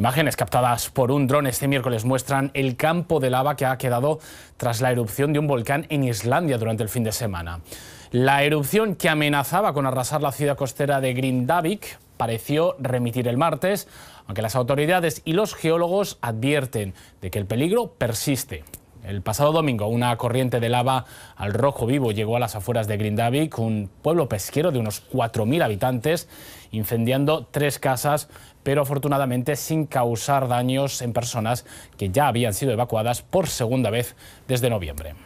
Imágenes captadas por un dron este miércoles muestran el campo de lava que ha quedado tras la erupción de un volcán en Islandia durante el fin de semana. La erupción que amenazaba con arrasar la ciudad costera de Grindavik pareció remitir el martes, aunque las autoridades y los geólogos advierten de que el peligro persiste. El pasado domingo, una corriente de lava al rojo vivo llegó a las afueras de Grindavik, un pueblo pesquero de unos 4.000 habitantes, incendiando tres casas, pero afortunadamente sin causar daños en personas que ya habían sido evacuadas por segunda vez desde noviembre.